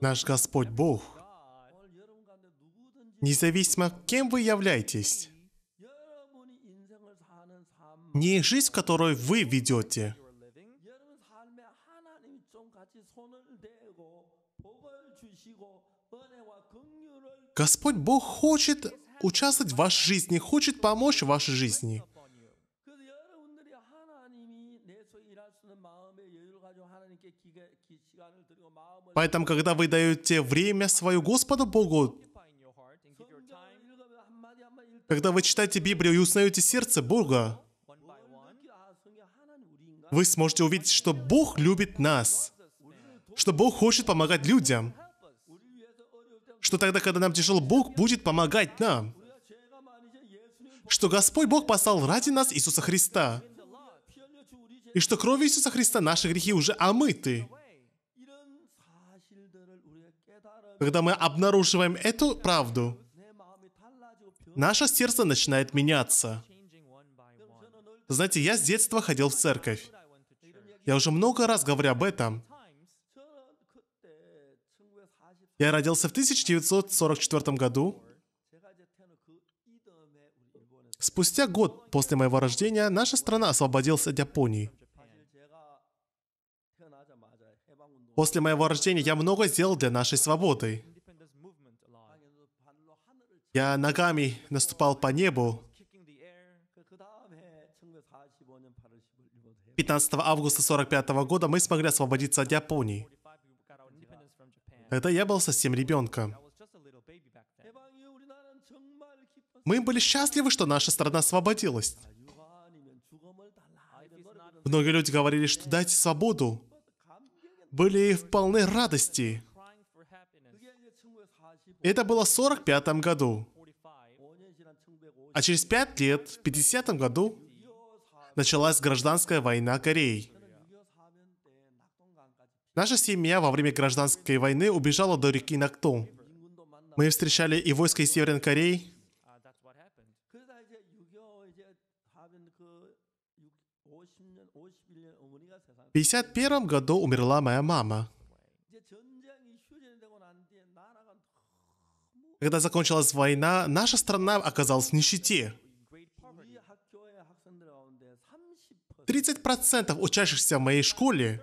наш Господь Бог, независимо кем вы являетесь, не жизнь, которую вы ведете, Господь Бог хочет участвовать в вашей жизни, хочет помочь в вашей жизни. Поэтому, когда вы даете время свое Господу Богу, когда вы читаете Библию и узнаете сердце Бога, вы сможете увидеть, что Бог любит нас, что Бог хочет помогать людям, что тогда, когда нам тяжело, Бог будет помогать нам, что Господь Бог послал ради нас Иисуса Христа, и что кровью Иисуса Христа наши грехи уже омыты. когда мы обнаруживаем эту правду, наше сердце начинает меняться. Знаете, я с детства ходил в церковь. Я уже много раз говорю об этом. Я родился в 1944 году. Спустя год после моего рождения наша страна освободилась от Японии. После моего рождения я много сделал для нашей свободы. Я ногами наступал по небу. 15 августа 1945 года мы смогли освободиться от Японии. Это я был совсем ребенком. Мы были счастливы, что наша страна освободилась. Многие люди говорили, что дайте свободу, были в полной радости. Это было в 45 году. А через пять лет, в 50 году, началась гражданская война Кореи. Наша семья во время гражданской войны убежала до реки Нактон. Мы встречали и войска из Северной Кореи, 51 году умерла моя мама. Когда закончилась война, наша страна оказалась в нищете. 30% учащихся в моей школе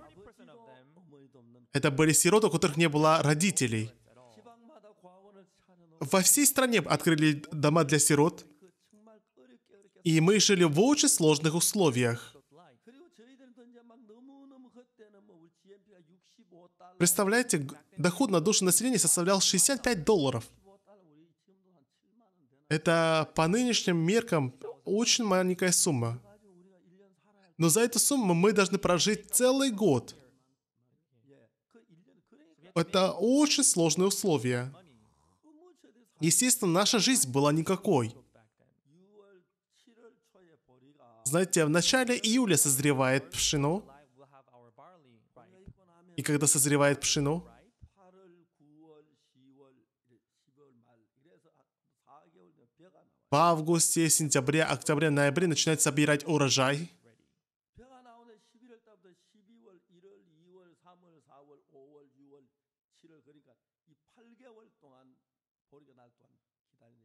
это были сироты, у которых не было родителей. Во всей стране открыли дома для сирот, и мы жили в очень сложных условиях. Представляете, доход на душу населения составлял 65 долларов. Это по нынешним меркам очень маленькая сумма. Но за эту сумму мы должны прожить целый год. Это очень сложные условия. Естественно, наша жизнь была никакой. Знаете, в начале июля созревает пшено, и когда созревает пшено, в августе, сентябре, октябре, ноябре начинает собирать урожай.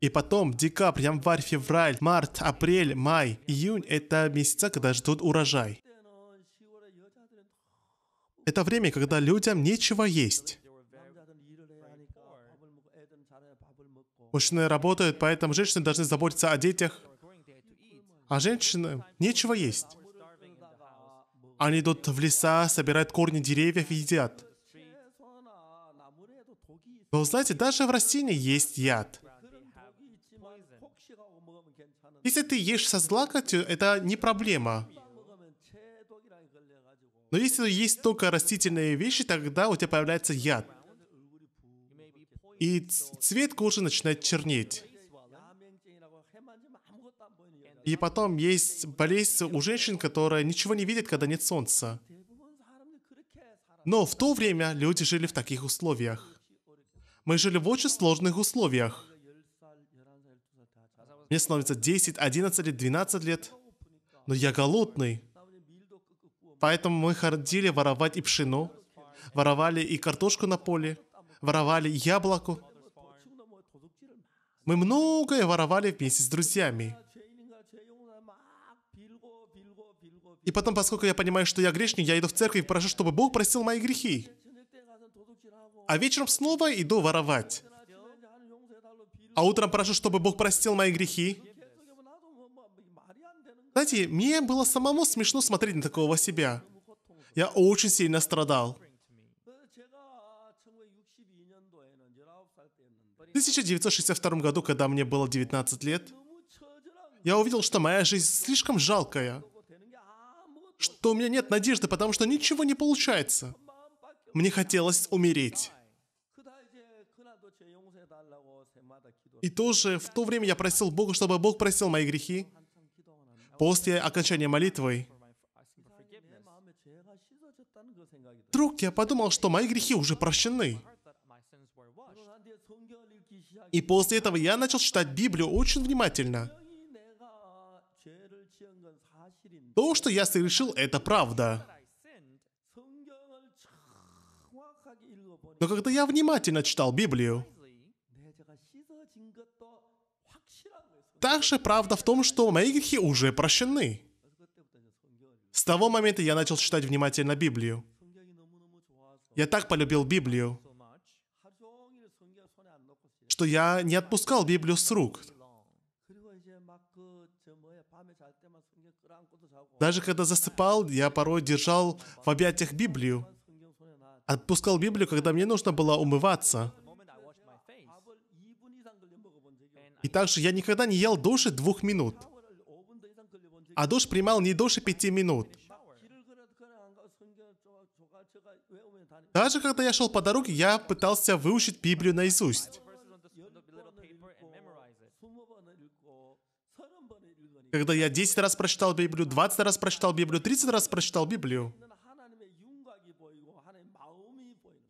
И потом декабрь, январь, февраль, март, апрель, май, июнь – это месяца, когда ждут урожай. Это время, когда людям нечего есть. Мужчины работают, поэтому женщины должны заботиться о детях. А женщины нечего есть. Они идут в леса, собирают корни деревьев и едят. Но знаете, даже в растении есть яд. Если ты ешь со злакотью, это не проблема. Но если есть только растительные вещи, тогда у тебя появляется яд. И цвет кожи начинает чернеть. И потом есть болезнь у женщин, которая ничего не видит, когда нет солнца. Но в то время люди жили в таких условиях. Мы жили в очень сложных условиях. Мне становится 10, 11 лет, 12 лет. Но я голодный. Поэтому мы ходили воровать и пшено, воровали и картошку на поле, воровали яблоку. Мы многое воровали вместе с друзьями. И потом, поскольку я понимаю, что я грешник, я иду в церковь и прошу, чтобы Бог простил мои грехи. А вечером снова иду воровать. А утром прошу, чтобы Бог простил мои грехи. Знаете, мне было самому смешно смотреть на такого себя. Я очень сильно страдал. В 1962 году, когда мне было 19 лет, я увидел, что моя жизнь слишком жалкая. Что у меня нет надежды, потому что ничего не получается. Мне хотелось умереть. И тоже в то время я просил Бога, чтобы Бог просил мои грехи после окончания молитвы, вдруг я подумал, что мои грехи уже прощены. И после этого я начал читать Библию очень внимательно. То, что я совершил, это правда. Но когда я внимательно читал Библию, Также правда в том, что мои грехи уже прощены. С того момента я начал читать внимательно Библию. Я так полюбил Библию, что я не отпускал Библию с рук. Даже когда засыпал, я порой держал в объятиях Библию. Отпускал Библию, когда мне нужно было умываться. И также я никогда не ел дольше двух минут. А душ принимал не дольше пяти минут. Даже когда я шел по дороге, я пытался выучить Библию наизусть. Когда я 10 раз прочитал Библию, 20 раз прочитал Библию, 30 раз прочитал Библию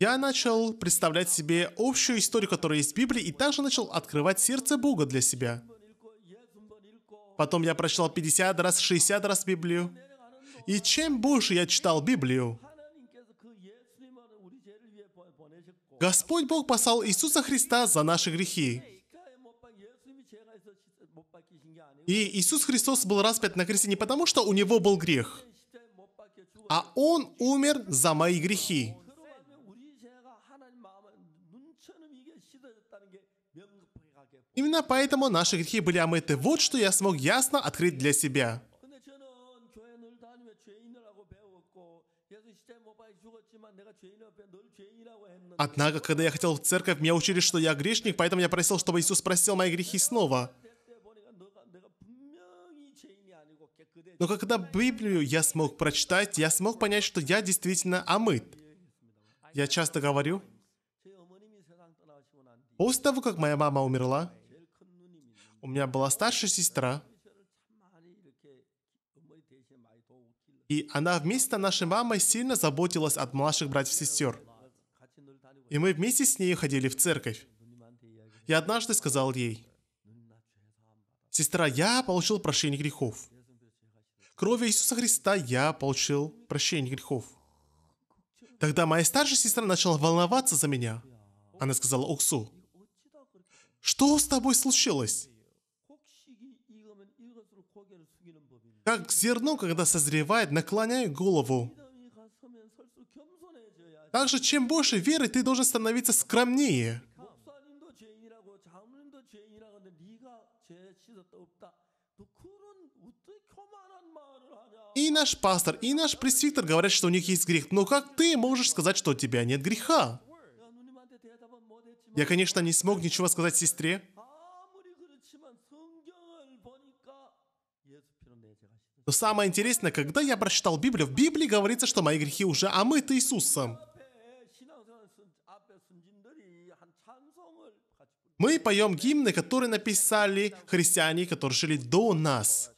я начал представлять себе общую историю, которая есть в Библии, и также начал открывать сердце Бога для себя. Потом я прочитал 50 раз, 60 раз Библию. И чем больше я читал Библию, Господь Бог послал Иисуса Христа за наши грехи. И Иисус Христос был распят на кресте не потому, что у него был грех, а Он умер за мои грехи. Именно поэтому наши грехи были омыты. Вот что я смог ясно открыть для себя. Однако, когда я хотел в церковь, меня учили, что я грешник, поэтому я просил, чтобы Иисус простил мои грехи снова. Но когда Библию я смог прочитать, я смог понять, что я действительно омыт. Я часто говорю, после того, как моя мама умерла, у меня была старшая сестра, и она вместе с нашей мамой сильно заботилась от младших братьев-сестер. и И мы вместе с ней ходили в церковь. Я однажды сказал ей, «Сестра, я получил прощение грехов. Кровью Иисуса Христа я получил прощение грехов». Тогда моя старшая сестра начала волноваться за меня. Она сказала Оксу, «Что с тобой случилось?» Как зерно, когда созревает, наклоняй голову. Также, чем больше веры, ты должен становиться скромнее. И наш пастор, и наш пресвитер говорят, что у них есть грех. Но как ты можешь сказать, что у тебя нет греха? Я, конечно, не смог ничего сказать сестре. Но самое интересное, когда я прочитал Библию, в Библии говорится, что мои грехи уже омыты Иисусом. Мы поем гимны, которые написали христиане, которые жили до нас.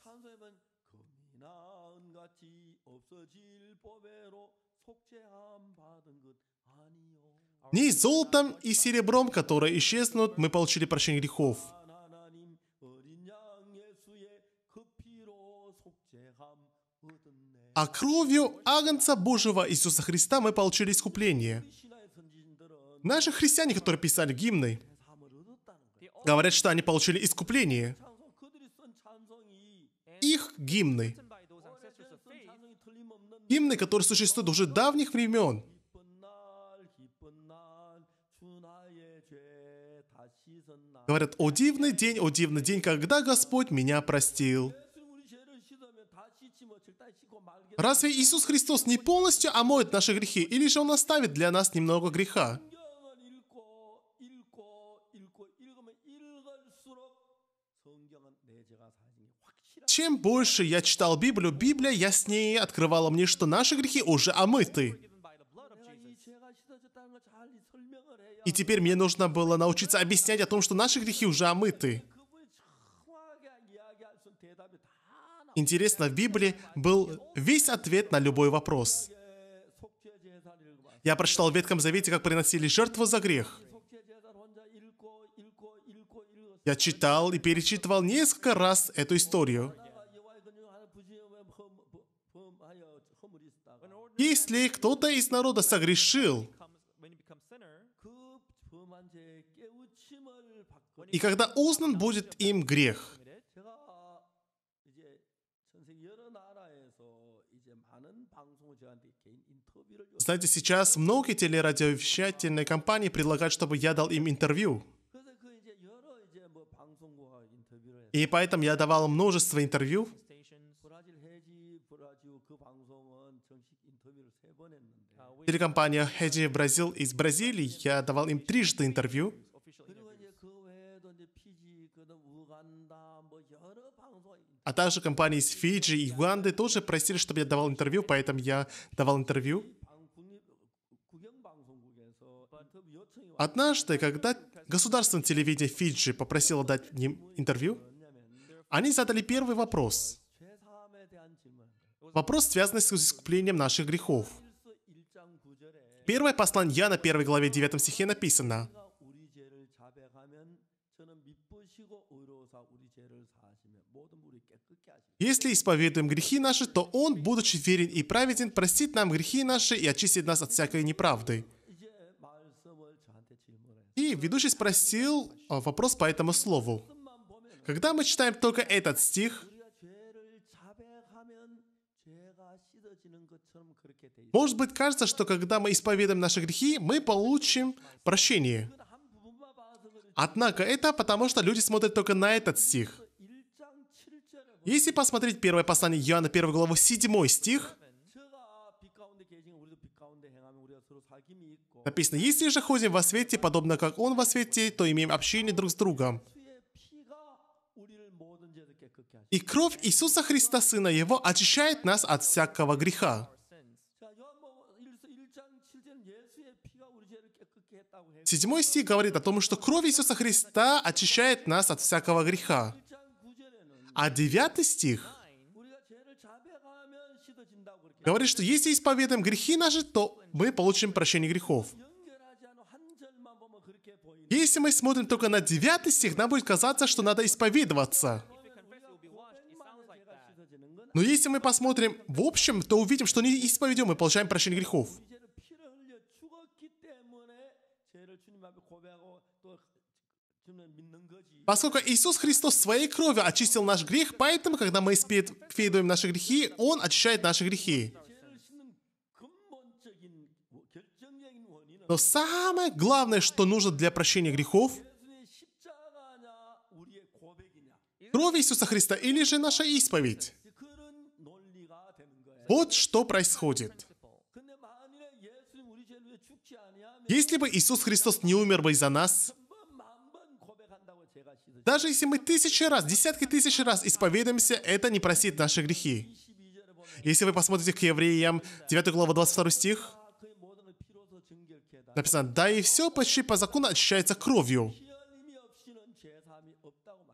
Не золотом и серебром, которые исчезнут, мы получили прощение грехов. А кровью Агнца Божьего Иисуса Христа мы получили искупление. Наши христиане, которые писали гимны, говорят, что они получили искупление. Их гимны. Гимны, которые существуют уже давних времен. Говорят, о дивный день, о дивный день, когда Господь меня простил. Разве Иисус Христос не полностью омоет наши грехи, или же Он оставит для нас немного греха? Чем больше я читал Библию, Библия яснее открывала мне, что наши грехи уже омыты. И теперь мне нужно было научиться объяснять о том, что наши грехи уже омыты. Интересно, в Библии был весь ответ на любой вопрос. Я прочитал в Ветхом Завете, как приносили жертву за грех. Я читал и перечитывал несколько раз эту историю. Если кто-то из народа согрешил, и когда узнан будет им грех, Знаете, сейчас многие телерадиовещательные компании предлагают, чтобы я дал им интервью. И поэтому я давал множество интервью. Uh, Телекомпания Хеджи Бразил из Бразилии, я давал им трижды интервью. А также компании из Фиджи и Уганды тоже просили, чтобы я давал интервью, поэтому я давал интервью. Однажды, когда государственное телевидение Фиджи попросило дать им интервью, они задали первый вопрос. Вопрос, связанный с искуплением наших грехов. Первое послание Яна, 1 главе 9 стихе написано. Если исповедуем грехи наши, то Он, будучи верен и праведен, простит нам грехи наши и очистит нас от всякой неправды. И ведущий спросил а, вопрос по этому слову. Когда мы читаем только этот стих, может быть, кажется, что когда мы исповедуем наши грехи, мы получим прощение. Однако это потому, что люди смотрят только на этот стих. Если посмотреть первое послание Иоанна, 1 главу, 7 стих, написано, «Если же ходим во свете, подобно как Он во свете, то имеем общение друг с другом». И кровь Иисуса Христа, Сына Его, очищает нас от всякого греха. Седьмой стих говорит о том, что кровь Иисуса Христа очищает нас от всякого греха. А девятый стих говорит, что если исповедуем грехи наши, то мы получим прощение грехов. Если мы смотрим только на девятый стих, нам будет казаться, что надо исповедоваться. Но если мы посмотрим в общем, то увидим, что не исповедем мы получаем прощение грехов. Поскольку Иисус Христос своей кровью очистил наш грех, поэтому, когда мы исповедуем наши грехи, Он очищает наши грехи. Но самое главное, что нужно для прощения грехов, кровь Иисуса Христа или же наша исповедь. Вот что происходит. Если бы Иисус Христос не умер бы из-за нас, даже если мы тысячи раз, десятки тысяч раз исповедуемся, это не просит наши грехи. Если вы посмотрите к евреям 9 глава 22 стих, написано, «Да и все почти по закону очищается кровью,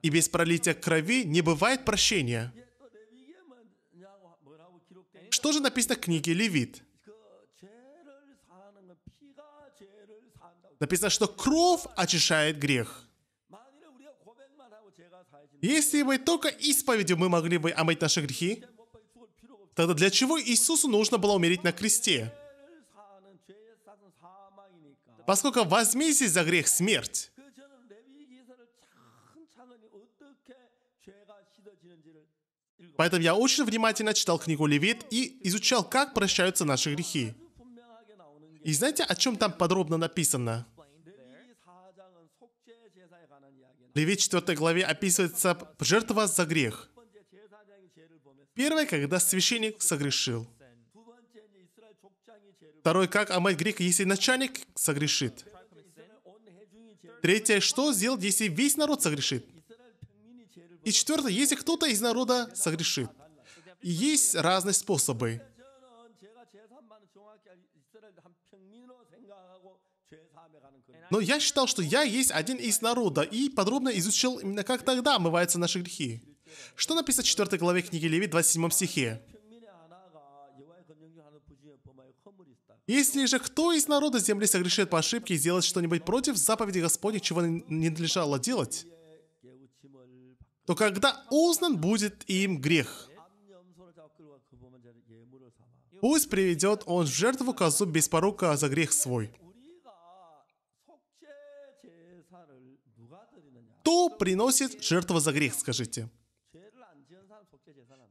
и без пролития крови не бывает прощения». Что же написано в книге Левит? Написано, что кровь очищает грех. Если бы только исповедью мы могли бы омыть наши грехи, тогда для чего Иисусу нужно было умереть на кресте? Поскольку возмездие за грех – смерть. Поэтому я очень внимательно читал книгу Левит и изучал, как прощаются наши грехи. И знаете, о чем там подробно написано? Леве ну 4 главе описывается жертва за грех. Первое, когда священник согрешил. Второе, как омыть грех, если начальник согрешит. Третье, что сделать, если весь народ согрешит. И четвертое, если кто-то из народа согрешит. И есть разные способы. Но я считал, что я есть один из народа, и подробно изучил именно как тогда омываются наши грехи. Что написано в 4 главе книги Левит, 27 стихе? Если же кто из народа земли согрешит по ошибке и сделает что-нибудь против заповеди Господней, чего не надлежало делать, то когда узнан будет им грех, пусть приведет он в жертву козу без порока за грех свой. Кто приносит жертву за грех, скажите?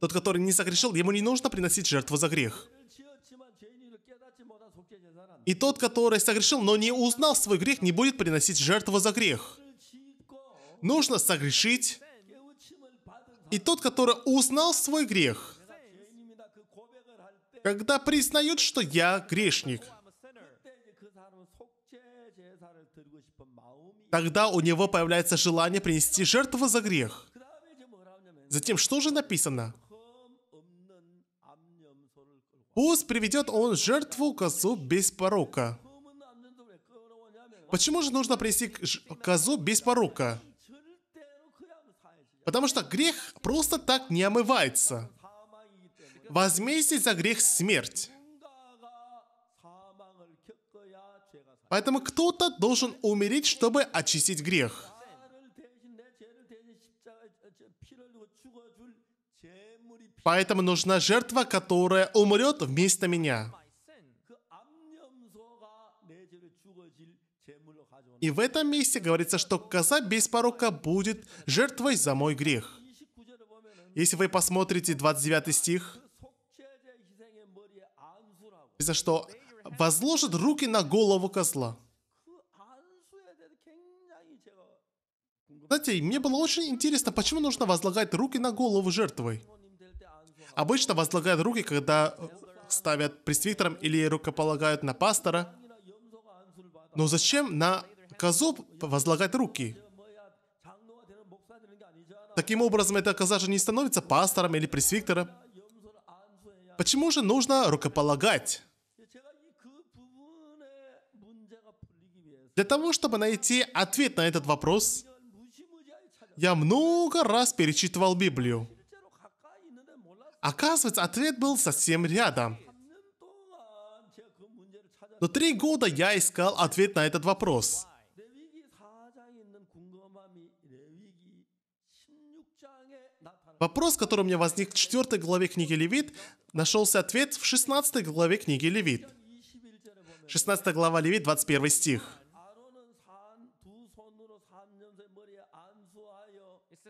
Тот, который не согрешил, ему не нужно приносить жертву за грех. И тот, который согрешил, но не узнал свой грех, не будет приносить жертву за грех. Нужно согрешить. И тот, который узнал свой грех, когда признает, что я грешник – Тогда у него появляется желание принести жертву за грех. Затем, что же написано? Пусть приведет он жертву козу без порока. Почему же нужно принести козу без порока? Потому что грех просто так не омывается. Возмездие за грех смерть. Поэтому кто-то должен умереть, чтобы очистить грех. Поэтому нужна жертва, которая умрет вместо меня. И в этом месте говорится, что коза без порока будет жертвой за мой грех. Если вы посмотрите 29 стих, за что возложит руки на голову козла. Знаете, мне было очень интересно, почему нужно возлагать руки на голову жертвой. Обычно возлагают руки, когда э, ставят пресвитером или рукополагают на пастора. Но зачем на козу возлагать руки? Таким образом, эта коза же не становится пастором или пресвитером. Почему же нужно рукополагать? Для того, чтобы найти ответ на этот вопрос, я много раз перечитывал Библию. Оказывается, ответ был совсем рядом. Но три года я искал ответ на этот вопрос. Вопрос, который у меня возник в 4 главе книги Левит, нашелся ответ в 16 главе книги Левит. 16 глава Левит, 21 стих.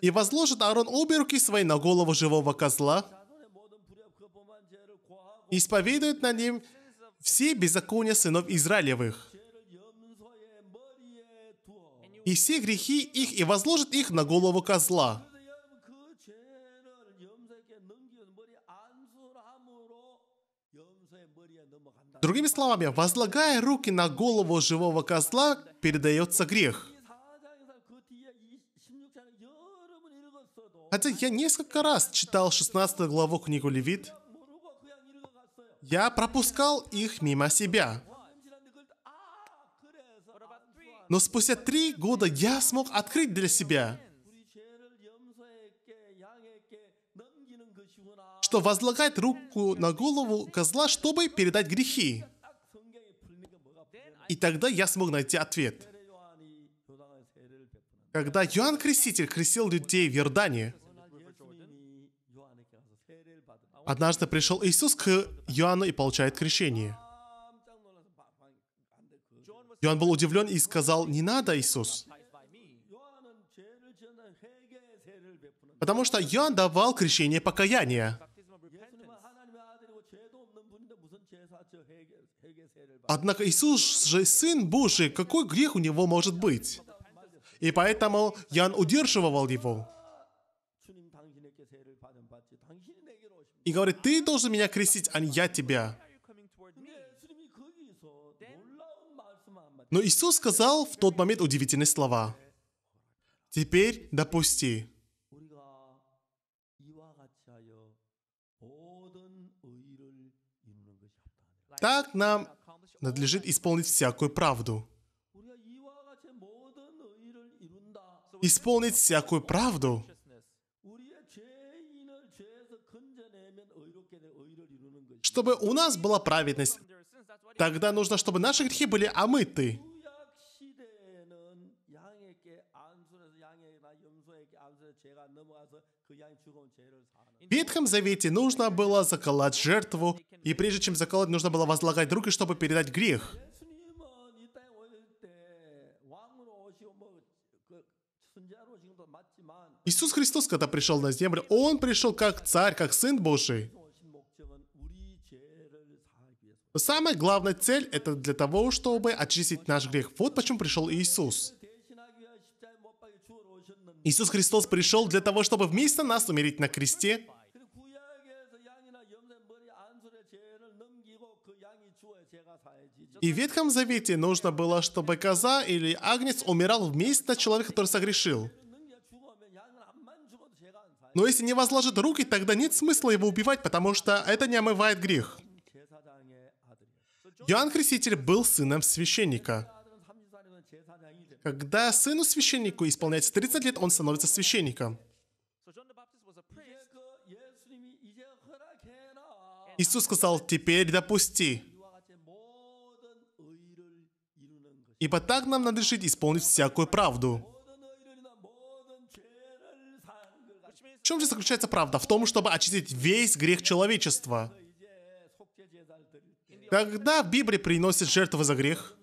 и возложит Аарон обе руки свои на голову живого козла, и исповедует на ним все беззакония сынов Израилевых, и все грехи их, и возложит их на голову козла. Другими словами, возлагая руки на голову живого козла, передается грех – Хотя я несколько раз читал 16 главу книгу Левит, я пропускал их мимо себя. Но спустя три года я смог открыть для себя, что возлагает руку на голову козла, чтобы передать грехи. И тогда я смог найти ответ – когда Иоанн Креститель крестил людей в Иордании. Однажды пришел Иисус к Иоанну и получает крещение. Иоанн был удивлен и сказал, не надо, Иисус. Потому что Иоанн давал крещение покаяния. Однако Иисус же Сын Божий, какой грех у него может быть? И поэтому Ян удерживал его. И говорит, ты должен меня крестить, а не я тебя. Но Иисус сказал в тот момент удивительные слова. Теперь допусти. Так нам надлежит исполнить всякую правду. исполнить всякую правду. Чтобы у нас была праведность, тогда нужно, чтобы наши грехи были омыты. А В Ветхом Завете нужно было заколоть жертву, и прежде чем заколоть, нужно было возлагать руки, чтобы передать грех. Иисус Христос, когда пришел на землю, Он пришел как царь, как Сын Божий. Самая главная цель — это для того, чтобы очистить наш грех. Вот почему пришел Иисус. Иисус Христос пришел для того, чтобы вместо нас умереть на кресте. И в Ветхом Завете нужно было, чтобы коза или агнец умирал вместо человека, который согрешил. Но если не возложит руки, тогда нет смысла его убивать, потому что это не омывает грех. Иоанн Креститель был сыном священника. Когда сыну священнику исполняется 30 лет, он становится священником. Иисус сказал, «Теперь допусти». Ибо так нам надлежит исполнить всякую правду. чем же заключается правда? В том, чтобы очистить весь грех человечества. Когда Библия приносит жертву за грех,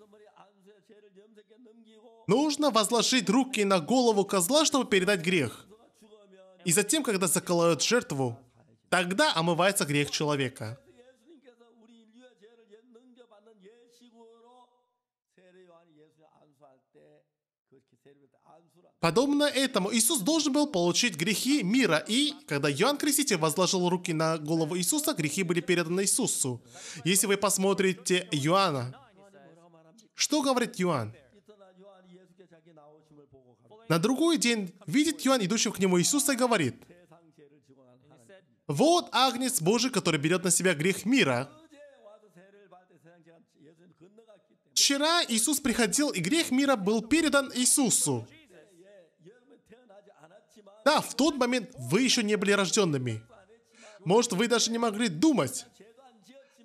нужно возложить руки на голову козла, чтобы передать грех. И затем, когда заколают жертву, тогда омывается грех человека. Подобно этому Иисус должен был получить грехи мира, и когда Иоанн Креститель возложил руки на голову Иисуса, грехи были переданы Иисусу. Если вы посмотрите Иоанна, что говорит Иоанн? На другой день видит Иоанн, идущего к нему Иисуса, и говорит, «Вот Агнец Божий, который берет на себя грех мира». Вчера Иисус приходил, и грех мира был передан Иисусу. Да, в тот момент вы еще не были рожденными. Может, вы даже не могли думать.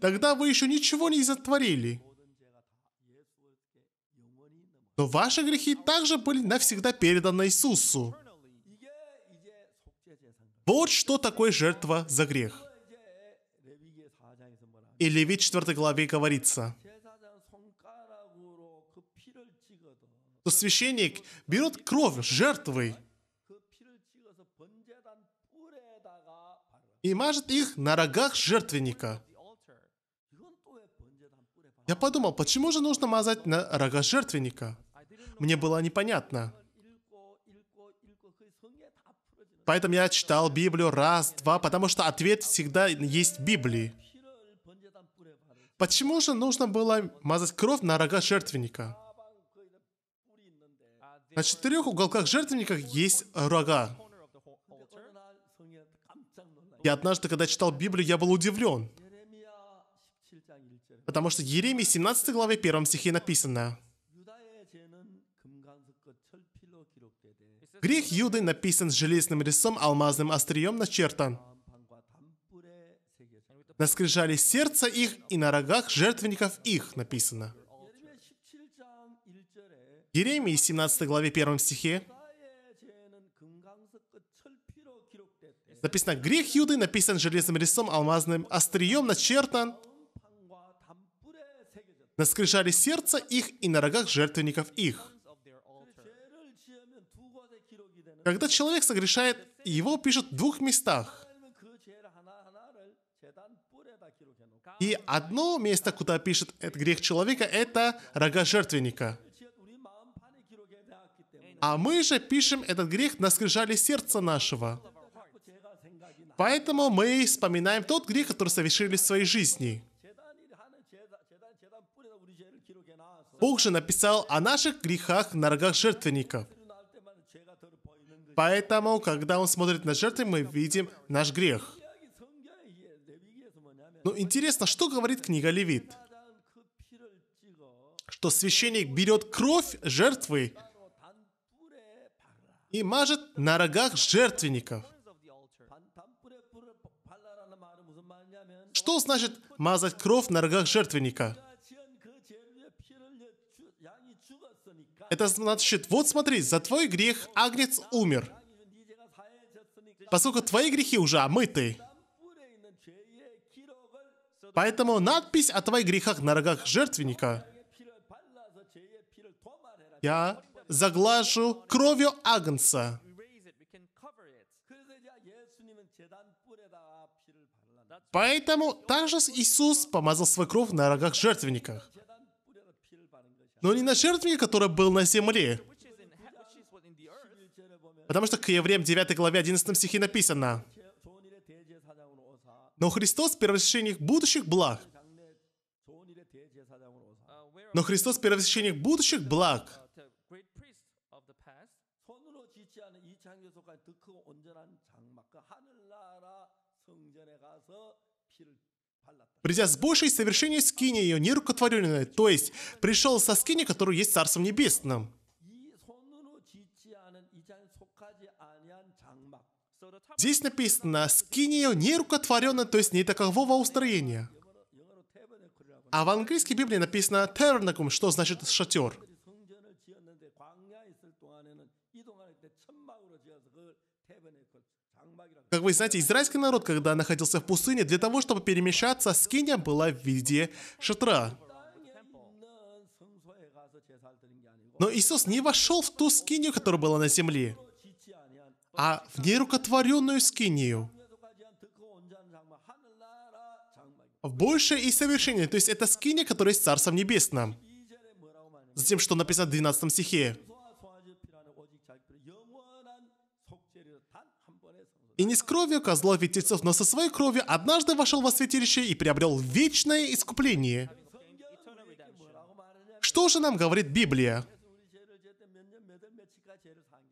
Тогда вы еще ничего не сотворили. Но ваши грехи также были навсегда переданы Иисусу. Вот что такое жертва за грех. И Левит 4 главе говорится, то священник берет кровь жертвой. и мажет их на рогах жертвенника. Я подумал, почему же нужно мазать на рога жертвенника? Мне было непонятно. Поэтому я читал Библию раз, два, потому что ответ всегда есть в Библии. Почему же нужно было мазать кровь на рога жертвенника? На четырех уголках жертвенника есть рога. И однажды, когда читал Библию, я был удивлен. Потому что Еремии 17 главе 1 стихе написано. Грех Юды написан с железным резцом, алмазным острием начертан. На скрижали сердца их и на рогах жертвенников их написано. Еремии 17 главе 1 стихе Написано «Грех Юды», написан железным листом, алмазным острием, начертан на скрижали сердца их и на рогах жертвенников их. Когда человек согрешает, его пишут в двух местах. И одно место, куда пишет этот грех человека, это рога жертвенника. А мы же пишем этот грех на скрижали сердца нашего. Поэтому мы вспоминаем тот грех, который совершили в своей жизни. Бог же написал о наших грехах на рогах жертвенников. Поэтому, когда Он смотрит на жертвы, мы видим наш грех. Но ну, интересно, что говорит книга Левит? Что священник берет кровь жертвы и мажет на рогах жертвенников – Что значит мазать кровь на рогах жертвенника? Это значит, вот смотри, за твой грех Агнец умер. Поскольку твои грехи уже омыты. Поэтому надпись о твоих грехах на рогах жертвенника я заглажу кровью Агнца. Поэтому также Иисус помазал свой кровь на рогах жертвенниках. Но не на жертвеннике, который был на земле. Потому что к Евреям 9 главе 11 стихе написано, «Но Христос – первосвященник будущих благ». Но Христос – первосвященник будущих благ. Придя с большей совершения скини ее нерукотворенной, то есть пришел со скини, которую есть Царством Небесным. Здесь написано «скиния нерукотворенная», то есть не такового устроения. А в английской Библии написано «тернакум», что значит «шатер». Как вы знаете, израильский народ, когда находился в пустыне, для того, чтобы перемещаться, скиня была в виде шатра. Но Иисус не вошел в ту скинию, которая была на земле, а в нерукотворенную скинию. В большее и совершение, то есть это скиния, которая есть Царством Небесным. Затем, что написано в 12 стихе. И не с кровью козлов ветрецов, но со своей кровью однажды вошел во святилище и приобрел вечное искупление. Что же нам говорит Библия?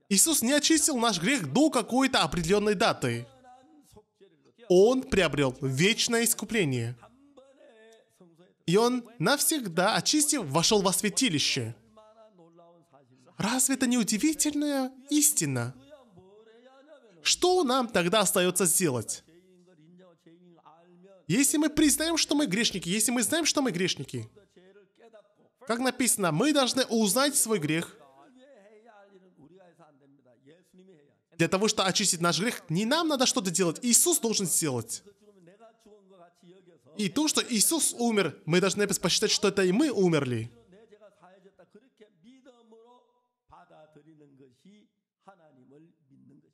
Иисус не очистил наш грех до какой-то определенной даты. Он приобрел вечное искупление. И он навсегда, очистив, вошел во святилище. Разве это не удивительная истина? Что нам тогда остается сделать? Если мы признаем, что мы грешники, если мы знаем, что мы грешники, как написано, мы должны узнать свой грех. Для того, чтобы очистить наш грех, не нам надо что-то делать, Иисус должен сделать. И то, что Иисус умер, мы должны посчитать, что это и мы умерли.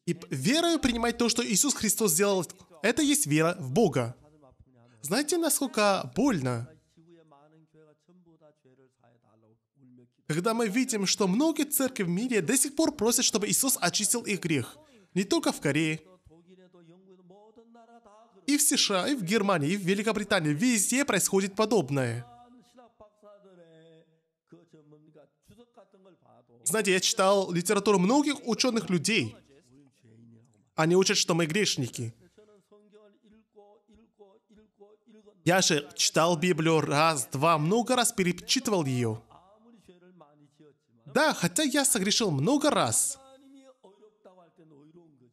И верою принимать то, что Иисус Христос сделал, это есть вера в Бога. Знаете, насколько больно, когда мы видим, что многие церкви в мире до сих пор просят, чтобы Иисус очистил их грех. Не только в Корее, и в США, и в Германии, и в Великобритании. Везде происходит подобное. Знаете, я читал литературу многих ученых людей, они учат, что мы грешники. Я же читал Библию раз, два, много раз перечитывал ее. Да, хотя я согрешил много раз.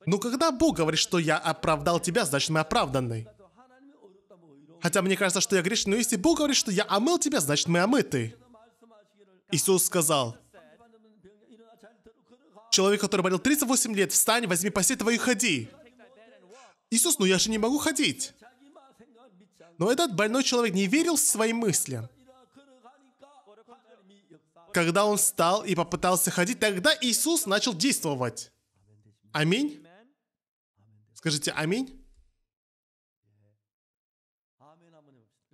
Но когда Бог говорит, что я оправдал тебя, значит мы оправданы. Хотя мне кажется, что я грешен, но если Бог говорит, что я омыл тебя, значит мы омыты. Иисус сказал, Человек, который болел 38 лет, встань, возьми постель твою и ходи. Иисус, ну я же не могу ходить. Но этот больной человек не верил в свои мысли. Когда он встал и попытался ходить, тогда Иисус начал действовать. Аминь. Скажите аминь.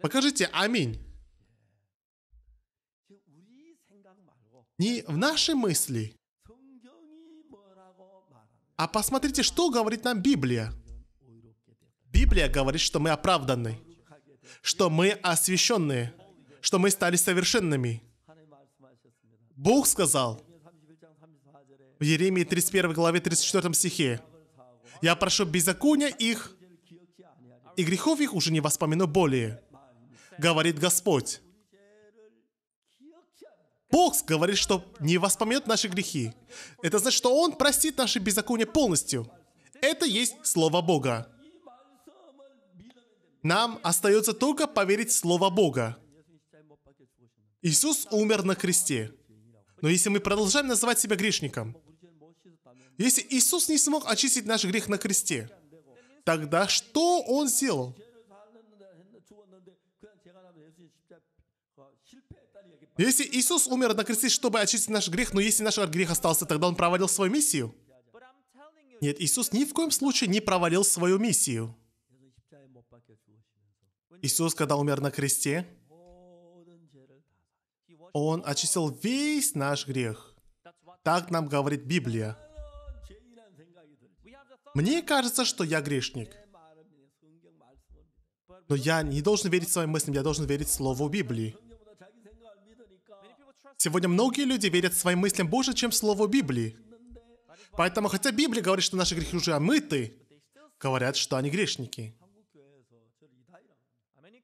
Покажите аминь. Не в наши мысли, а посмотрите, что говорит нам Библия. Библия говорит, что мы оправданы, что мы освященные, что мы стали совершенными. Бог сказал в Еремии 31 главе 34 стихе, «Я прошу беззакония их, и грехов их уже не воспомину более, говорит Господь. Бог говорит, что не воспомнет наши грехи. Это значит, что Он простит наши беззакония полностью. Это есть Слово Бога. Нам остается только поверить в Слово Бога. Иисус умер на кресте. Но если мы продолжаем называть себя грешником, если Иисус не смог очистить наш грех на кресте, тогда что Он сделал? Если Иисус умер на кресте, чтобы очистить наш грех, но если наш грех остался, тогда Он провалил свою миссию? Нет, Иисус ни в коем случае не провалил свою миссию. Иисус, когда умер на кресте, Он очистил весь наш грех. Так нам говорит Библия. Мне кажется, что я грешник. Но я не должен верить своим мыслям, я должен верить Слову Библии. Сегодня многие люди верят своим мыслям больше, чем слову Библии. Поэтому, хотя Библия говорит, что наши грехи уже омыты, говорят, что они грешники.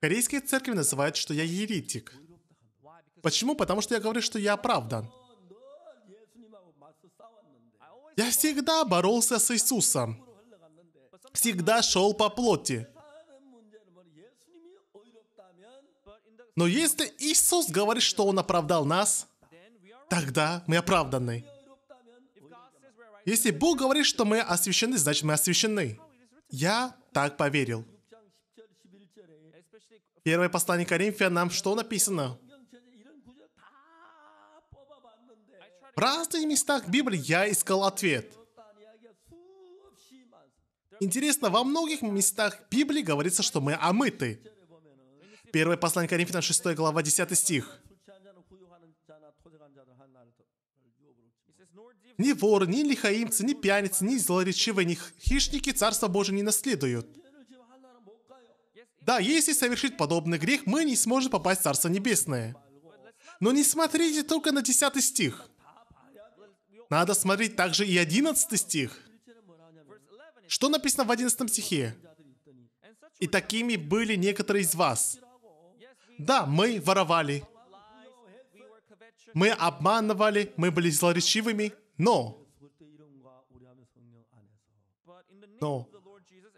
Корейские церкви называют, что я еретик. Почему? Потому что я говорю, что я оправдан. Я всегда боролся с Иисусом. Всегда шел по плоти. Но если Иисус говорит, что Он оправдал нас, тогда мы оправданы. Если Бог говорит, что мы освящены, значит мы освящены. Я так поверил. Первое послание Коринфянам, что написано? В разных местах Библии я искал ответ. Интересно, во многих местах Библии говорится, что мы омыты. Первое послание Коринфянам, 6 глава, 10 стих. Ни вор, ни лихаимцы, ни пьяницы, ни злоречивые, ни хищники Царство Божие не наследуют. Да, если совершить подобный грех, мы не сможем попасть в Царство Небесное. Но не смотрите только на 10 стих. Надо смотреть также и 11 стих. Что написано в 11 стихе? «И такими были некоторые из вас, да, мы воровали. Мы обманывали, мы были злоречивыми, но... Но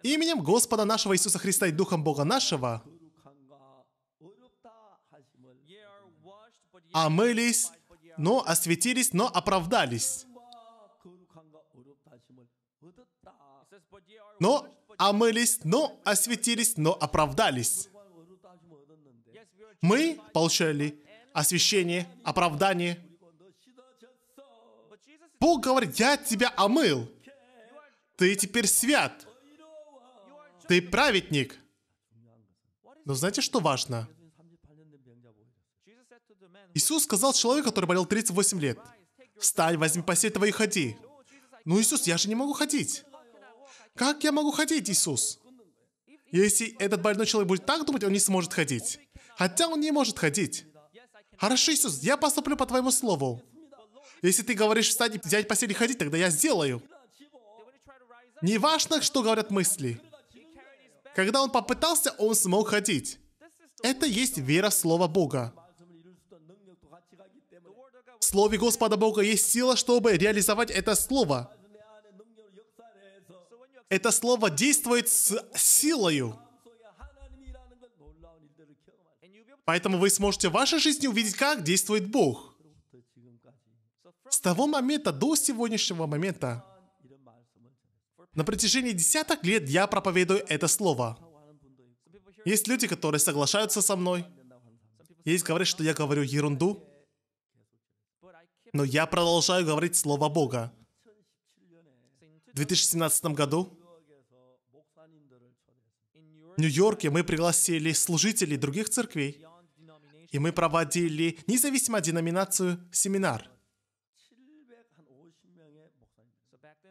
именем Господа нашего Иисуса Христа и Духом Бога нашего омылись, но осветились, но оправдались. Но омылись, но осветились, но оправдались. Мы получали освящение, оправдание. Бог говорит, я тебя омыл. Ты теперь свят. Ты праведник. Но знаете, что важно? Иисус сказал человеку, который болел 38 лет, «Встань, возьми постель твою и ходи». «Ну, Иисус, я же не могу ходить». «Как я могу ходить, Иисус?» Если этот больной человек будет так думать, он не сможет ходить. Хотя он не может ходить. Хорошо, Иисус, я поступлю по твоему слову. Если ты говоришь встань и взять постель и ходить, тогда я сделаю. Не важно, что говорят мысли. Когда он попытался, он смог ходить. Это есть вера в Слово Бога. В Слове Господа Бога есть сила, чтобы реализовать это Слово. Это Слово действует с силою. Поэтому вы сможете в вашей жизни увидеть, как действует Бог. С того момента до сегодняшнего момента, на протяжении десяток лет я проповедую это слово. Есть люди, которые соглашаются со мной. Есть говорят, что я говорю ерунду. Но я продолжаю говорить слово Бога. В 2017 году в Нью-Йорке мы пригласили служителей других церквей и мы проводили независимо деноминацию семинар.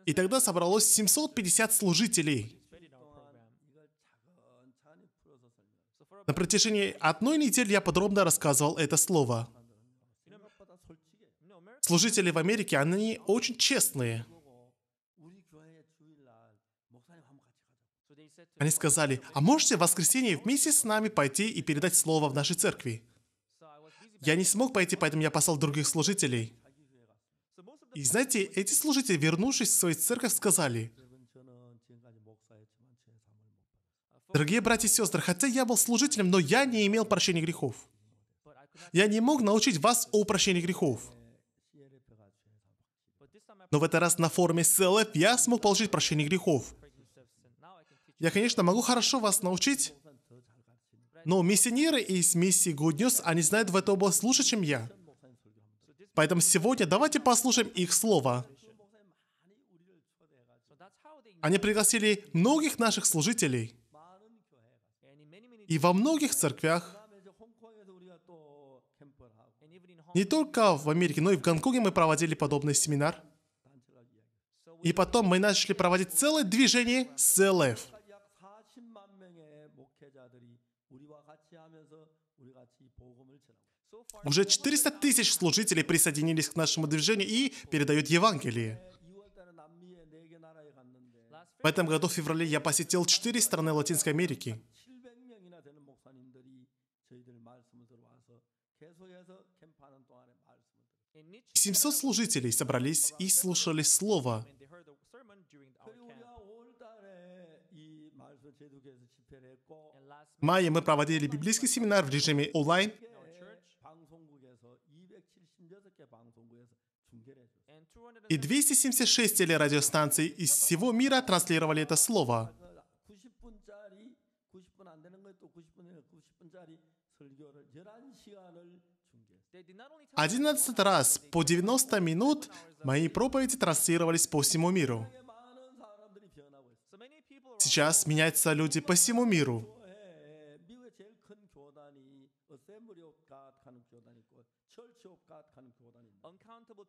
И тогда собралось 750 служителей. На протяжении одной недели я подробно рассказывал это слово. Служители в Америке, они очень честные. Они сказали, а можете в воскресенье вместе с нами пойти и передать слово в нашей церкви? Я не смог пойти, поэтому я послал других служителей. И знаете, эти служители, вернувшись в свою церковь, сказали, Дорогие братья и сестры, хотя я был служителем, но я не имел прощения грехов. Я не мог научить вас о прощении грехов. Но в этот раз на форуме CLF я смог получить прощение грехов. Я, конечно, могу хорошо вас научить, но миссионеры из миссии Good News, они знают в этой области лучше, чем я. Поэтому сегодня давайте послушаем их слово. Они пригласили многих наших служителей. И во многих церквях, не только в Америке, но и в Гонконге мы проводили подобный семинар. И потом мы начали проводить целое движение с ЛФ. Уже 400 тысяч служителей присоединились к нашему движению и передают Евангелие. В этом году, в феврале, я посетил четыре страны Латинской Америки. Семьсот служителей собрались и слушали Слово. В мае мы проводили библейский семинар в режиме онлайн И 276 телерадиостанций из всего мира транслировали это слово. Одиннадцать раз по 90 минут мои проповеди транслировались по всему миру. Сейчас меняются люди по всему миру.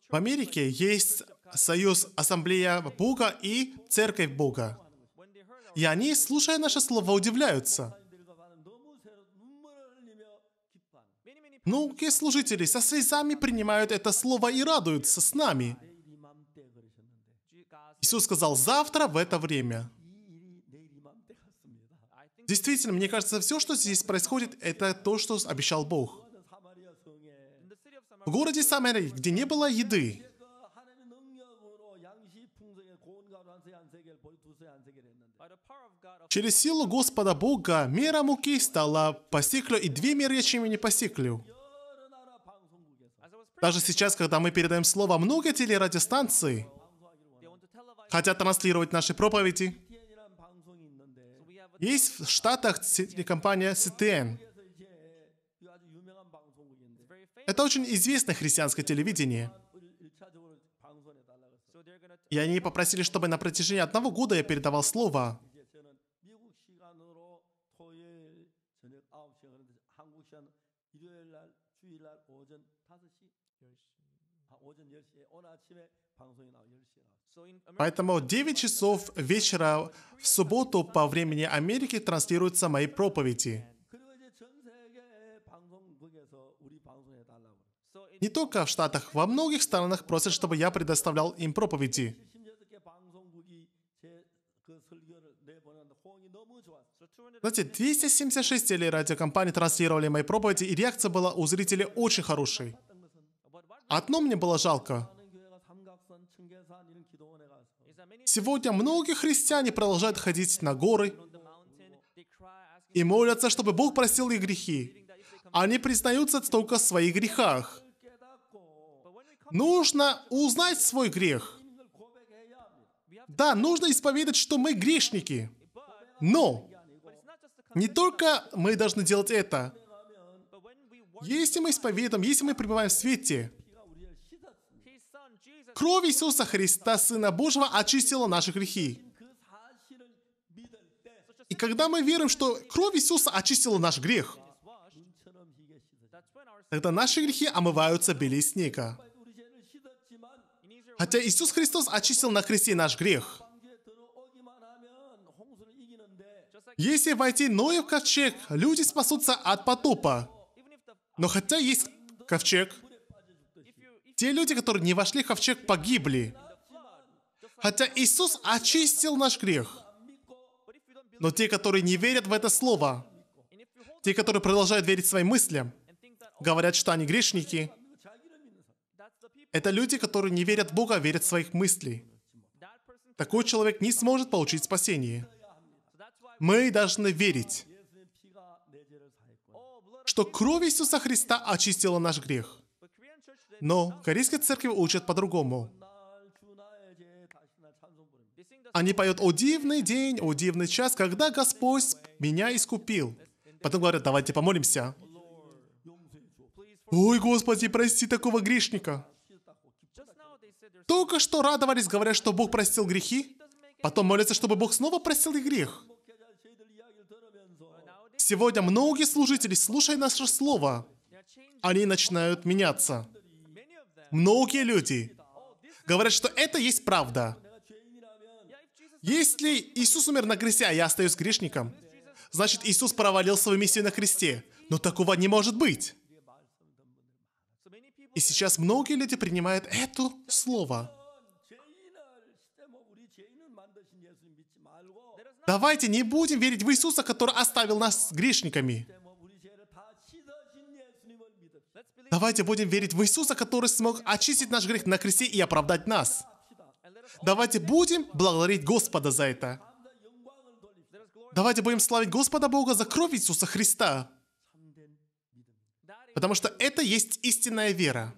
В Америке есть союз Ассамблея Бога и Церковь Бога. И они, слушая наше слово, удивляются. Многие ну, служители со слезами принимают это слово и радуются с нами. Иисус сказал, завтра в это время. Действительно, мне кажется, все, что здесь происходит, это то, что обещал Бог. В городе Самаре, где не было еды, Через силу Господа Бога мера муки стала посеклю и две меры не посеклю. Даже сейчас, когда мы передаем слово много телерадиостанций, хотят транслировать наши проповеди. Есть в Штатах телекомпания CTN, это очень известно христианское телевидение. И они попросили, чтобы на протяжении одного года я передавал слово. Поэтому 9 часов вечера в субботу по времени Америки транслируются мои проповеди. Не только в Штатах, во многих странах просят, чтобы я предоставлял им проповеди. Знаете, 276 телерадиокомпаний транслировали мои проповеди, и реакция была у зрителей очень хорошей. Одно мне было жалко. Сегодня многие христиане продолжают ходить на горы и молятся, чтобы Бог простил их грехи. Они признаются только в своих грехах. Нужно узнать свой грех. Да, нужно исповедать, что мы грешники. Но не только мы должны делать это. Если мы исповедуем, если мы пребываем в свете, кровь Иисуса Христа, Сына Божьего, очистила наши грехи. И когда мы верим, что кровь Иисуса очистила наш грех, тогда наши грехи омываются белее снега. Хотя Иисус Христос очистил на кресте наш грех. Если войти Ноев ковчег, люди спасутся от потопа. Но хотя есть ковчег, те люди, которые не вошли в ковчег, погибли. Хотя Иисус очистил наш грех. Но те, которые не верят в это слово, те, которые продолжают верить своим мыслям, говорят, что они грешники – это люди, которые не верят в Бога, а верят в своих мыслей. Такой человек не сможет получить спасение. Мы должны верить, что кровь Иисуса Христа очистила наш грех. Но корейская церковь учит по-другому. Они поют «О дивный день, о дивный час, когда Господь меня искупил». Потом говорят «Давайте помолимся». «Ой, Господи, прости такого грешника». Только что радовались, говоря, что Бог простил грехи, потом молятся, чтобы Бог снова простил их грех. Сегодня многие служители, слушая наше слово, они начинают меняться. Многие люди говорят, что это есть правда. Если Иисус умер на кресте, а я остаюсь грешником, значит Иисус провалил свою миссию на кресте. Но такого не может быть. И сейчас многие люди принимают это слово. Давайте не будем верить в Иисуса, который оставил нас грешниками. Давайте будем верить в Иисуса, который смог очистить наш грех на кресте и оправдать нас. Давайте будем благодарить Господа за это. Давайте будем славить Господа Бога за кровь Иисуса Христа. Потому что это есть истинная вера.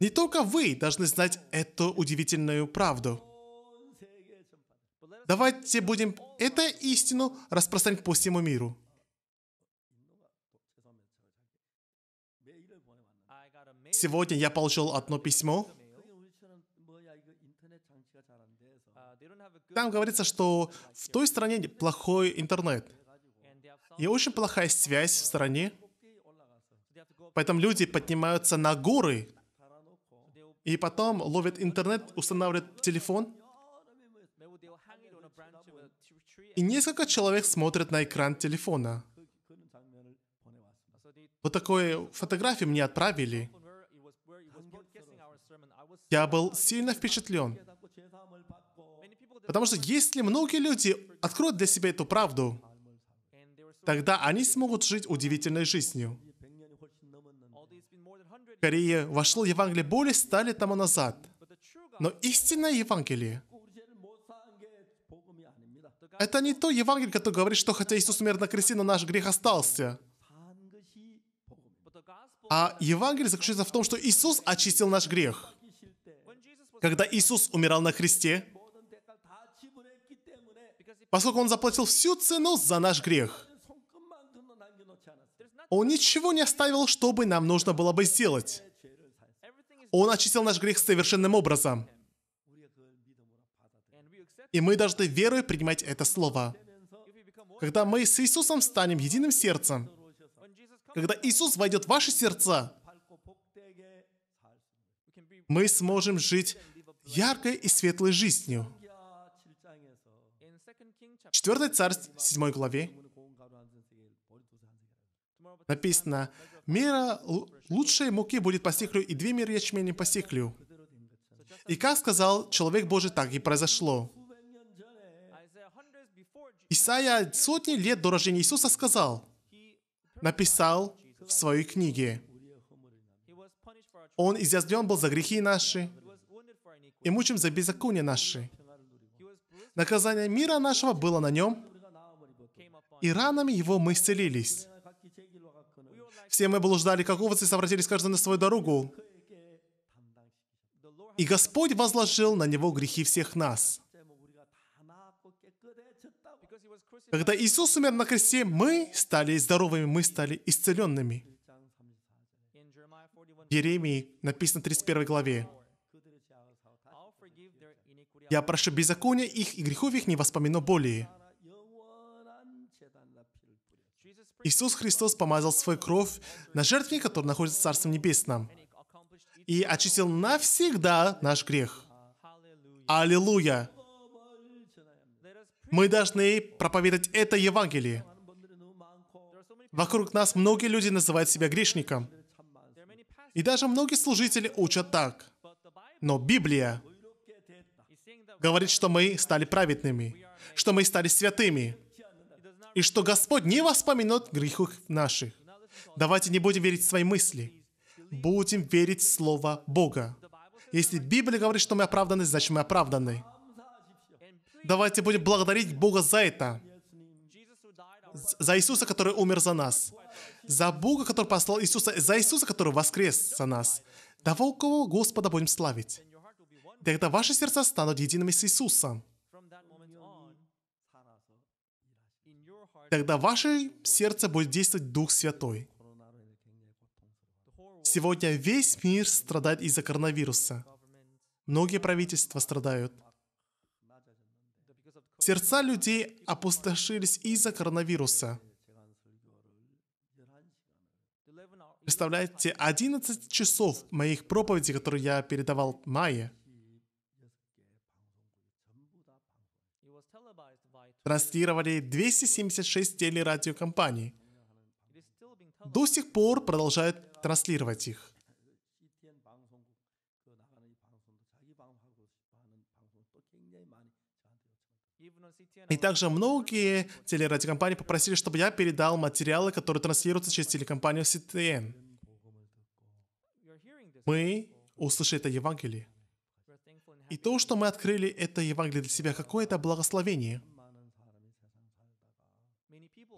Не только вы должны знать эту удивительную правду. Давайте будем эту истину распространять по всему миру. Сегодня я получил одно письмо. Там говорится, что в той стране плохой интернет и очень плохая связь в стране. Поэтому люди поднимаются на горы, и потом ловят интернет, устанавливают телефон. И несколько человек смотрят на экран телефона. Вот такой фотографии мне отправили. Я был сильно впечатлен. Потому что если многие люди откроют для себя эту правду, Тогда они смогут жить удивительной жизнью. Корея вошло Евангелие более ста лет тому назад. Но истинное Евангелие — это не то Евангелие, которое говорит, что хотя Иисус умер на кресте, но наш грех остался. А Евангелие заключается в том, что Иисус очистил наш грех. Когда Иисус умирал на кресте, поскольку Он заплатил всю цену за наш грех, он ничего не оставил, что бы нам нужно было бы сделать. Он очистил наш грех совершенным образом. И мы должны верой принимать это слово. Когда мы с Иисусом станем единым сердцем, когда Иисус войдет в ваши сердца, мы сможем жить яркой и светлой жизнью. 4 царств, 7 главе, Написано, мира лучшей муки будет посеклю, и две меры ячмени посеклю. И как сказал человек Божий, так и произошло. Исаия сотни лет до рождения Иисуса сказал, написал в своей книге. Он изъязвлен был за грехи наши и мучим за беззаконие наши. Наказание мира нашего было на нем, и ранами его мы исцелились все мы блуждали, как овцы, и совратились каждый на свою дорогу. И Господь возложил на него грехи всех нас. Когда Иисус умер на кресте, мы стали здоровыми, мы стали исцеленными. В Еремии написано в 31 главе. «Я прошу беззакония их и грехов их не воспомину более». Иисус Христос помазал свою кровь на жертве, которая находится в Царстве Небесном, и очистил навсегда наш грех. Аллилуйя! Мы должны проповедовать это Евангелие. Вокруг нас многие люди называют себя грешником. И даже многие служители учат так. Но Библия говорит, что мы стали праведными, что мы стали святыми и что Господь не воспоминает грехов наших. Давайте не будем верить в свои мысли. Будем верить в Слово Бога. Если Библия говорит, что мы оправданы, значит мы оправданы. Давайте будем благодарить Бога за это. За Иисуса, который умер за нас. За Бога, который послал Иисуса. За Иисуса, который воскрес за нас. Того, кого Господа будем славить. Тогда ваши сердца станут едиными с Иисусом. тогда ваше сердце будет действовать Дух Святой. Сегодня весь мир страдает из-за коронавируса. Многие правительства страдают. Сердца людей опустошились из-за коронавируса. Представляете, 11 часов моих проповедей, которые я передавал в транслировали 276 телерадиокомпаний. До сих пор продолжают транслировать их. И также многие телерадиокомпании попросили, чтобы я передал материалы, которые транслируются через телекомпанию CTN. Мы услышали это Евангелие. И то, что мы открыли это Евангелие для себя, какое это благословение –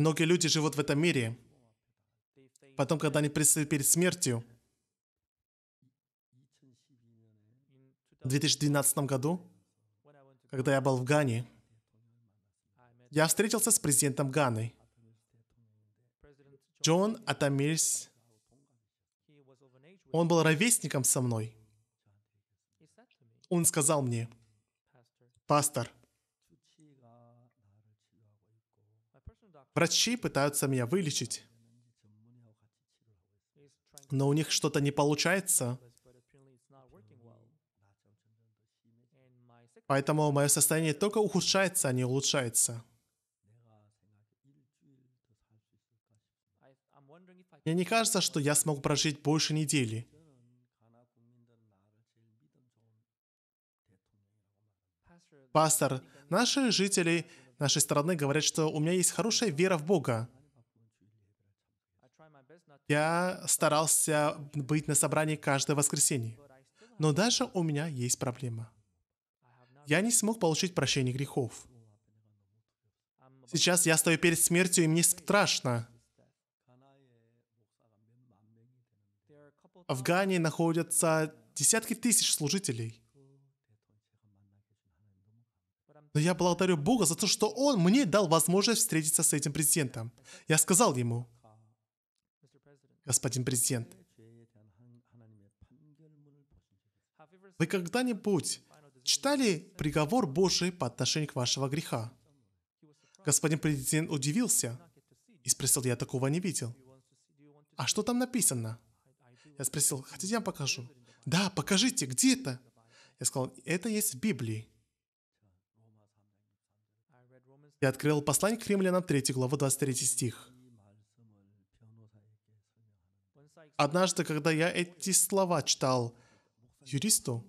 Многие люди живут в этом мире. Потом, когда они предстоят перед смертью, в 2012 году, когда я был в Гане, я встретился с президентом Ганы. Джон Атамирс. Он был ровесником со мной. Он сказал мне, «Пастор, Врачи пытаются меня вылечить, но у них что-то не получается. Поэтому мое состояние только ухудшается, а не улучшается. Мне не кажется, что я смогу прожить больше недели. Пастор, наши жители нашей стороны говорят, что у меня есть хорошая вера в Бога. Я старался быть на собрании каждое воскресенье. Но даже у меня есть проблема. Я не смог получить прощение грехов. Сейчас я стою перед смертью, и мне страшно. В Гане находятся десятки тысяч служителей. но я благодарю Бога за то, что Он мне дал возможность встретиться с этим президентом. Я сказал ему, господин президент, вы когда-нибудь читали приговор Божий по отношению к вашего греха? Господин президент удивился и спросил, я такого не видел. А что там написано? Я спросил, хотите я вам покажу? Да, покажите, где это? Я сказал, это есть в Библии. и открыл послание к римлянам 3 главу 23 стих. Однажды, когда я эти слова читал юристу,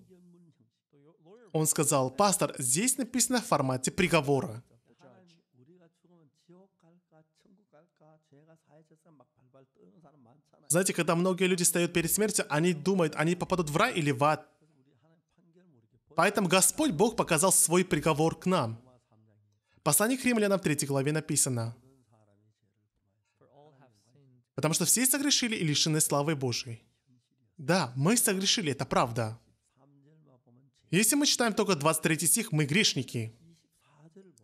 он сказал, «Пастор, здесь написано в формате приговора». Знаете, когда многие люди стоят перед смертью, они думают, они попадут в рай или в ад. Поэтому Господь Бог показал свой приговор к нам послании к римлянам в 3 главе написано, «Потому что все согрешили и лишены славы Божьей». Да, мы согрешили, это правда. Если мы читаем только 23 стих, мы грешники.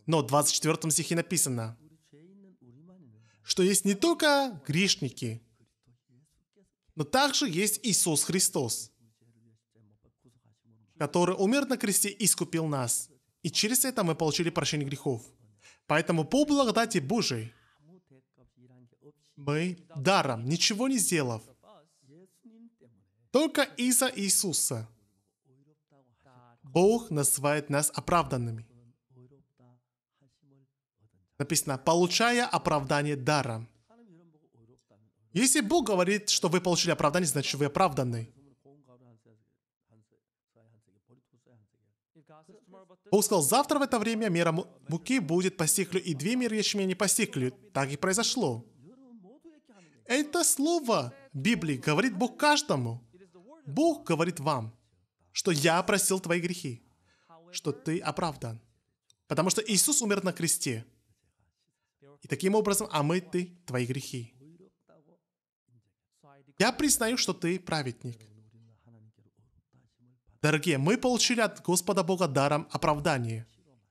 Но в 24 стихе написано, что есть не только грешники, но также есть Иисус Христос, который умер на кресте и искупил нас. И через это мы получили прощение грехов. Поэтому по благодати Божией мы даром, ничего не сделав, только из-за Иисуса Бог называет нас оправданными. Написано, получая оправдание даром. Если Бог говорит, что вы получили оправдание, значит вы оправданный. Бог сказал, завтра в это время мера муки будет по сиклю, и две меры ячмени по сиклю. Так и произошло. Это слово Библии говорит Бог каждому. Бог говорит вам, что я просил твои грехи, что ты оправдан. Потому что Иисус умер на кресте. И таким образом омыт а твои грехи. Я признаю, что ты праведник. Дорогие, мы получили от Господа Бога даром оправдание,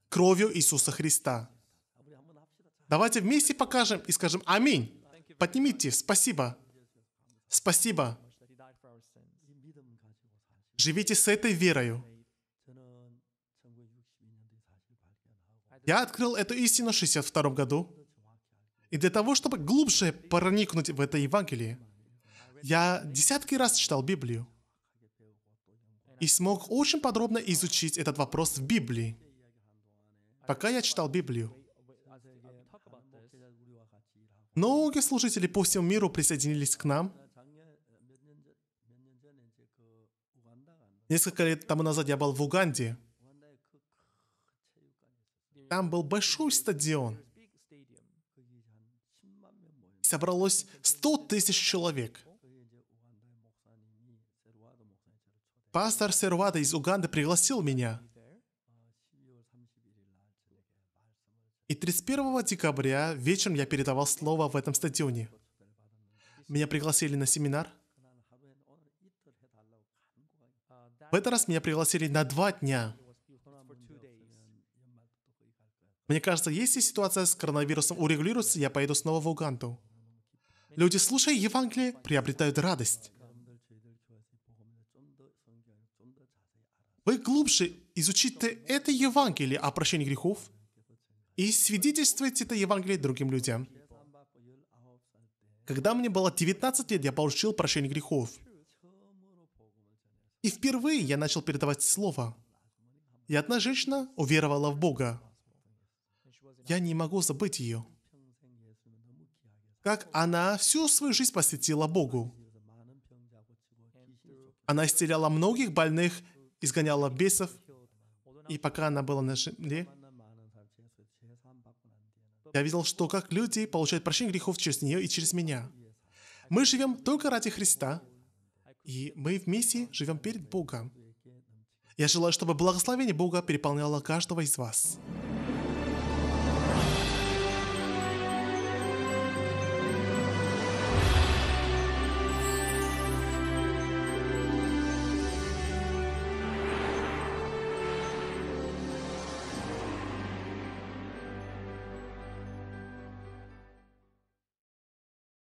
кровью Иисуса Христа. Давайте вместе покажем и скажем «Аминь». Поднимите «Спасибо». Спасибо. Живите с этой верою. Я открыл эту истину в 62 году. И для того, чтобы глубже проникнуть в это Евангелие, я десятки раз читал Библию и смог очень подробно изучить этот вопрос в Библии. Пока я читал Библию. Многие служители по всему миру присоединились к нам. Несколько лет тому назад я был в Уганде. Там был большой стадион. Собралось 100 тысяч человек. Пастор Сервада из Уганды пригласил меня. И 31 декабря вечером я передавал слово в этом стадионе. Меня пригласили на семинар. В этот раз меня пригласили на два дня. Мне кажется, если ситуация с коронавирусом урегулируется, я поеду снова в Уганду. Люди, слушая Евангелие, приобретают радость. Вы глубже изучите это Евангелие о прощении грехов и свидетельствуйте это Евангелие другим людям. Когда мне было 19 лет, я получил прощение грехов. И впервые я начал передавать слово. И одна женщина уверовала в Бога. Я не могу забыть ее. Как она всю свою жизнь посвятила Богу. Она исцеляла многих больных изгоняла бесов, и пока она была на земле, я видел, что как люди получают прощение грехов через нее и через меня. Мы живем только ради Христа, и мы вместе живем перед Богом. Я желаю, чтобы благословение Бога переполняло каждого из вас.